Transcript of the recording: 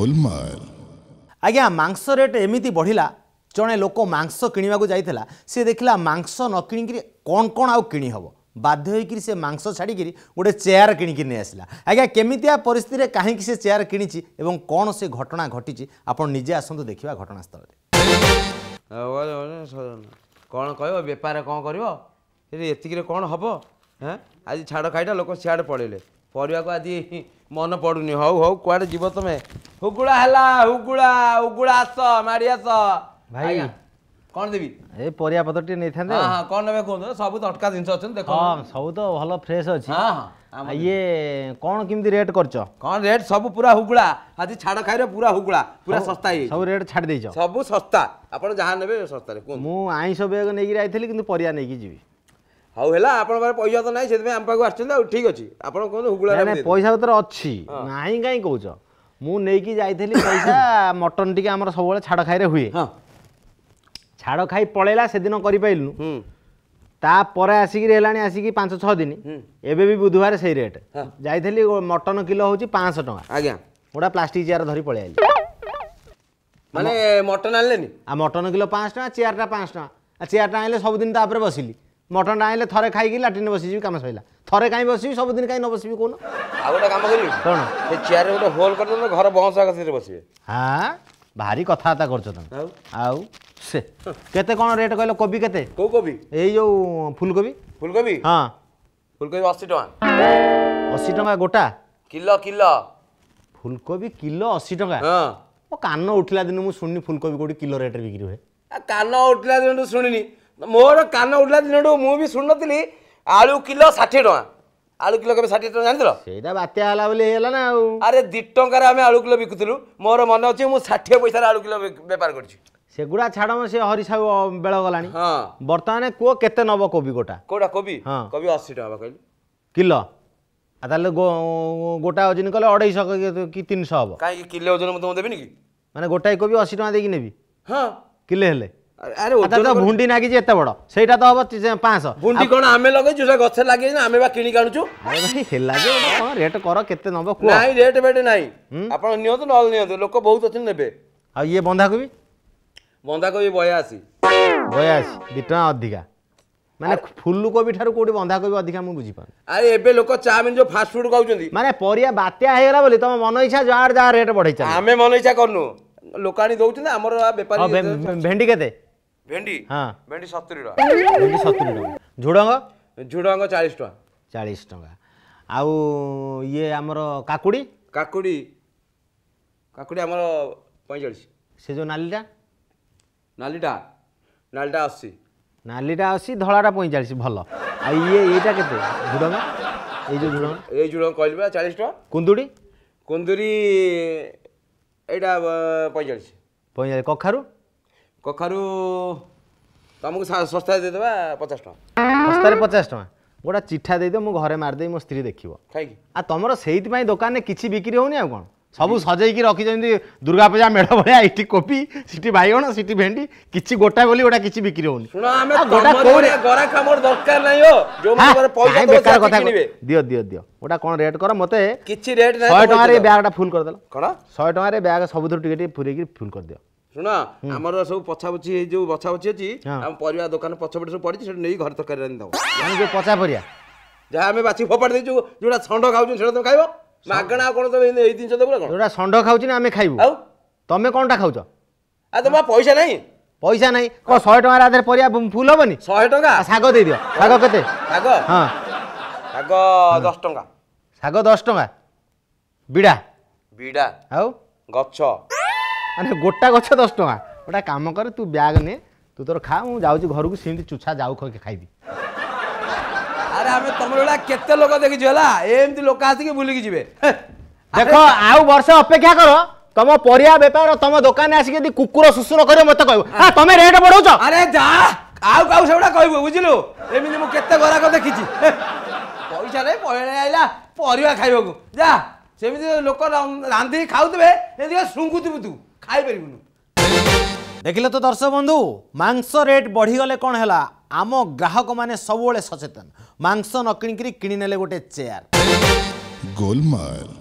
গোলমাল ଆଜ୍ଞା ମାଂସ ରେଟ୍ ଏମିତି ବଢ଼ିଲା ଜଣେ ଲୋକ ମାଂସ କିଣିବାକୁ ଯାଇଥିଲା ସେ ଦେଖିଲା ମାଂସ ନ କିଣିକିରି କ'ଣ କ'ଣ ଆଉ କିଣିହେବ ବାଧ୍ୟ ହୋଇକିରି ସେ ମାଂସ ଛାଡ଼ିକିରି ଗୋଟେ ଚେୟାର କିଣିକି ନେଇ ଆସିଲା ଆଜ୍ଞା କେମିତିଆ ପରିସ୍ଥିତିରେ କାହିଁକି ସେ ଚେୟାର କିଣିଛି ଏବଂ କ'ଣ ସେ ଘଟଣା ଘଟିଛି ଆପଣ ନିଜେ ଆସନ୍ତୁ ଦେଖିବା ଘଟଣାସ୍ଥଳରେ କ'ଣ କହିବ ବେପାର କ'ଣ କରିବ ଏତିକିରେ କ'ଣ ହେବ ହଁ ଆଜି ଛାଡ଼ ଖାଇଟା ଲୋକ ସିଆଡ଼େ ପଳେଇଲେ ପଢ଼ିବାକୁ ଆଜି ମନେ ପଡ଼ୁନି ହଉ ହଉ କୁଆଡ଼େ ଯିବ ତମେ ହୁଗୁଳା ହେଲା ହୁଗୁଳା ହୁଗୁଳା ଆସ ମାଡ଼ି ଆସ ଭାଇ କ'ଣ ଦେବି ଏ ପରିବା ପତ୍ର ଟିକେ ନେଇଥାନ୍ତେ ହଁ କ'ଣ ନେବେ କୁହନ୍ତୁ ସବୁ ତଟକା ଜିନିଷ ଅଛନ୍ତି ଦେଖ ସବୁ ତ ଭଲ ଫ୍ରେସ୍ ଅଛି ଇଏ କ'ଣ କେମିତି ରେଟ୍ କରିଛ କ'ଣ ରେଟ୍ ସବୁ ପୁରା ହୁଗୁଳା ଆଜି ଛାଡ଼ ଖାଇରେ ପୁରା ହୁଗୁଳା ପୁରା ଶସ୍ତା ହେଇ ସବୁ ରେଟ୍ ଛାଡ଼ି ଦେଇଛ ସବୁ ଶସ୍ତା ଆପଣ ଯାହା ନେବେ ଶସ୍ତାରେ ମୁଁ ଆଇଁଷ ବେଗ ନେଇକି ଆଇଥିଲି କିନ୍ତୁ ପରିବା ନେଇକି ଯିବି ହଉ ହେଲା ଆପଣଙ୍କ ପାଖରେ ପଇସା ତ ନାହିଁ ସେଥିପାଇଁ ଆମ ପାଖକୁ ଆସିଛନ୍ତି ଆଉ ଠିକ୍ ଅଛି ଆପଣ କୁହନ୍ତୁ ହୁଗୁଳା ପଇସା ପତ୍ର ଅଛି ନାହିଁ କାହିଁ କହୁଛ ମୁଁ ନେଇକି ଯାଇଥିଲି ପଇସା ମଟନ୍ ଟିକେ ଆମର ସବୁବେଳେ ଛାଡ଼ ଖାଇରେ ହୁଏ ଛାଡ଼ ଖାଇ ପଳେଇଲା ସେଦିନ କରିପାରିଲୁ ତାପରେ ଆସିକିରି ହେଲାଣି ଆସିକି ପାଞ୍ଚ ଛଅ ଦିନ ଏବେ ବି ବୁଧବାର ସେଇ ରେଟ୍ ଯାଇଥିଲି ମଟନ୍ କିଲୋ ହେଉଛି ପାଞ୍ଚଶହ ଟଙ୍କା ଆଜ୍ଞା ଗୋଟା ପ୍ଲାଷ୍ଟିକ୍ ଚେୟାର ଧରି ପଳେଇ ଆସିଲି ମାନେ ମଟନ୍ ଆଣିଲେନି ଆଉ ମଟନ୍ କିଲୋ ପାଞ୍ଚ ଟଙ୍କା ଚେୟାରଟା ପାଞ୍ଚଶହ ଟଙ୍କା ଆଉ ଚେୟାରଟା ଆଣିଲେ ସବୁଦିନ ତା ଉପରେ ବସିଲି ମଟନଟା ଆଣିଲେ ଥରେ ଖାଇକି ଲାଟିନ୍ ବସିଯିବି କାମ ସରିଲା ଥରେ କାହିଁ ବସିବି ସବୁଦିନ କାହିଁ ନ ବସିବି କହୁନ ଆଉ ଗୋଟେ କାମ କରିବି କ'ଣ ସେ ଚେୟାରରେ ଗୋଟେ ହୋଲ୍ କରିଦେଲେ ଘର ବଂଶ ଆକାଶରେ ବସିବେ ହଁ ଭାରି କଥାବାର୍ତ୍ତା କରୁଛ ତମେ ଆଉ ସେ କେତେ କ'ଣ ରେଟ୍ କହିଲ କୋବି କେତେ କେଉଁ କୋବି ଏଇ ଯେଉଁ ଫୁଲକୋବି ଫୁଲକୋବି ହଁ ଫୁଲକୋବି ଅଶୀ ଟଙ୍କା ଅଶୀ ଟଙ୍କା ଗୋଟା କିଲୋ କିଲୋ ଫୁଲକୋବି କିଲୋ ଅଶୀ ଟଙ୍କା ମୋ କାନ ଉଠିଲା ଦିନ ମୁଁ ଶୁଣିନି ଫୁଲକୋବି କୋଉଠି କିଲୋ ରେଟ୍ରେ ବିକ୍ରି ହୁଏ କାନ ଉଠିଲା ଦିନଠୁ ଶୁଣିନି ମୋର କାନ ଉଠିଲା ଦିନଠୁ ମୁଁ ବି ଶୁଣୁନଥିଲି ଆଳୁ କିଲୋ ଷାଠିଏ ଟଙ୍କା ଆଳୁ କିଲୋ କେବେ ଷାଠିଏ ଟଙ୍କା ଜାଣିଥିଲ ସେଇଟା ବାତ୍ୟା ହେଲା ବୋଲି ହେଇଗଲା ନା ଆଉ ଆରେ ଦୁଇ ଟଙ୍କାରେ ଆମେ ଆଳୁ କିଲୋ ବିକୁଥିଲୁ ମୋର ମନେ ଅଛି ମୁଁ ଷାଠିଏ ପଇସାରେ ଆଳୁ କିଲୋ ବେପାର କରିଛି ସେଗୁଡ଼ା ଛାଡ଼ ସେ ହରିସାହୁ ବେଳ ଗଲାଣି ହଁ ବର୍ତ୍ତମାନ କୁହ କେତେ ନେବ କୋବି ଗୋଟା କୋଉଟା କୋବି ହଁ କୋବି ଅଶୀ ଟଙ୍କା କହିଲି କିଲୋ ଆଉ ତାହେଲେ ଗୋଟା ଓଜନ କଲେ ଅଢ଼େଇଶହ କି ତିନିଶହ ହେବ କାହିଁକି କିଲୋ ଓଜନ ମୁଁ ତୁମକୁ ଦେବିନି କି ମାନେ ଗୋଟାଏ କୋବି ଅଶୀ ଟଙ୍କା ଦେଇକି ନେବି ହଁ କିଲେ ହେଲେ আচ্ছা, আচ্ছা, ভুন্ডি নাগিছি এত বড় সেইটা তো হব 500 ভুন্ডি কোন আমি লগাইছো সে গছে লাগিয়ে আমি বা কিনি কাণুছো রেট কর কেতে নব নাই রেট বেট নাই আপন নিয়ত নল নিয়ত লোক বহুত আছে নেবে আর ইয়ে বন্ধা কবি বন্ধা কবি 82 82 2 টাকা অধিকা মানে ফুলকবি ঠার কোটি বন্ধাকবি অধিকা মু বুঝি পাই আরে এবে লোক চাউমিন যে ফাস্ট ফুড খাউছন্তি মানে পরিয়া বাতিয়া হে গলা বলি তোম মন ইচ্ছা যার যার রেট বড়াইছা আমি মন ইচ্ছা করনু লোকানি দউছন্তি আমার বেপারি ভেন্ডি কেতে ଭେଣ୍ଡି ହଁ ଭେଣ୍ଡି ସତୁରି ଟଙ୍କା ଭେଣ୍ଡି ସତୁରି ଟଙ୍କା ଝୁଡ଼ଙ୍ଗ ଝୁଡ଼ଙ୍ଗ ଚାଳିଶ ଟଙ୍କା ଚାଳିଶ ଟଙ୍କା ଆଉ ଇଏ ଆମର କାକୁଡ଼ି କାକୁଡ଼ି କାକୁଡ଼ି ଆମର ପଇଁଚାଳିଶ ସେ ଯେଉଁ ନାଲିଟା ନାଲିଟା ନାଲିଟା ଅଶୀ ନାଲିଟା ଅଶୀ ଧଳାଟା ପଇଁଚାଳିଶ ଭଲ ଆଉ ଇଏ ଏଇଟା କେତେ ଝୁଡ଼ଙ୍ଗ ଏଇ ଯେଉଁ ଝୁଡ଼ଙ୍ଗ ଏଇ ଝୁଡ଼ଙ୍ଗ କହିଲି ପା ଚାଳିଶ ଟଙ୍କା କୁନ୍ଦୁରି କୁନ୍ଦୁରି ଏଇଟା ପଇଁଚାଳିଶ ପଇଁଚାଳିଶ କଖାରୁ কখারু କଖାରୁ শস্তায় দিয়ে দেবা পচাশ ଟଙ୍କା শস্তায় পচাশ ଟଙ୍କା গোটা চিঠা দিয়ে মু ঘরে মারিদে মো স্ত্রী দেখব আর তোমার সেইপাই দোকানে কিছু বিক্রি হোনি আর কোণ সবু সজাইকি রকিছেন দুর্গা পূজা মেড় ভাইয়া এইটি কোপি সেটি বাইগণ সেটি ভেন্ডি কিছু গোটা বলি গোটা কিছু বিক্রি হোনি বেকার দিও দিও দিও গোটা কোন রেট কর মতে কিছু রেট 100 টাকা রে ব্যাগটা ফুল করে দেল কোণ শহে টাকার ব্যাগ সবুথুর টিকে টিকে পুরেকি ফুল করে দিও ଶୁଣ ଆମର ସବୁ ପଛାପଛି ଏଇ ଯୋଉ ବଛାପଛି ଅଛି ଆମ ପରିବା ଦୋକାନ ପଛପଟେ ସବୁ ପଡ଼ିଛି ସେଠି ନେଇ ଘର ତରକାରୀ ରାନ୍ଧି ଦେବ ଯୋଉ ପଚା ପରିବା ଯାହା ଆମେ ବାଛି ଫୋପାଡ଼ି ଦେଇଛୁ ଯେଉଁଟା ଷଣ୍ଢ ଖାଉଛୁ ସେଇଟା ତମେ ଖାଇବ ମାଗଣା ଆଉ କ'ଣ ତମେ ଏଇ ଜିନିଷ ଦେବୁ ନା କ'ଣ ଯେଉଁଟା ଷଣ୍ଢ ଖାଉଛି ନା ଆମେ ଖାଇବୁ ଆଉ ତୁମେ କ'ଣଟା ଖାଉଛ ଆଉ ତମ ପଇସା ନାହିଁ ପଇସା ନାହିଁ କ'ଣ ଶହେ ଟଙ୍କାର ଆଧାରେ ପରିବା ଫୁଲ ହେବନି ଶହେ ଟଙ୍କା ଶାଗ ଦେଇଦିଅ ଶାଗ କେତେ ଶାଗ ହଁ ଶାଗ ଦଶ ଟଙ୍କା ଶାଗ ଦଶ ଟଙ୍କା ବିଡ଼ା ବିଡ଼ା ଆଉ ଗଛ ମାନେ ଗୋଟା ଗଛ ଦଶ ଟଙ୍କା ଗୋଟେ କାମ କରେ ତୁ ବ୍ୟାଗ୍ ନେ ତୁ ତୋର ଖା ମୁଁ ଯାଉଛି ଘରକୁ ସେମିତି ଚୁଛା ଯାଉ ଖାଇକି ଖାଇବି ଆରେ ଆମେ ତମର ଭଳିଆ କେତେ ଲୋକ ଦେଖିଛୁ ହେଲା ଏମିତି ଲୋକ ଆସିକି ବୁଲିକି ଯିବେ ଦେଖ ଆଉ ବର୍ଷେ ଅପେକ୍ଷା କର ତମ ପରିବା ବେପାର ତମ ଦୋକାନରେ ଆସିକି ଯଦି କୁକୁର ଶୁଶୁର କରିବ ମତେ କହିବ ତମେ ରେଟ୍ ବଢଉଛ ଆରେ ଯା ଆଉ କାଉ ସେଗୁଡା କହିବୁ ବୁଝିଲୁ ଏମିତି ମୁଁ କେତେ ଗରାକ ଦେଖିଛି ପଇସା ରେ ପଳେଇ ଆଇଲା ପରିବା ଖାଇବାକୁ ଯା ସେମିତି ଲୋକ ରାନ୍ଧିକି ଖାଉଥିବେ ଏମିତି ଶୁଙ୍ଘୁଥିବୁ ତୁ ଖାଇପାରିବୁନୁ ଦେଖିଲେ ତ ଦର୍ଶକ ବନ୍ଧୁ ମାଂସ ରେଟ୍ ବଢ଼ିଗଲେ କ'ଣ ହେଲା ଆମ ଗ୍ରାହକମାନେ ସବୁବେଳେ ସଚେତନ ମାଂସ ନ କିଣିକିରି କିଣିନେଲେ ଗୋଟେ ଚେୟାର ଗୋଲମାଲ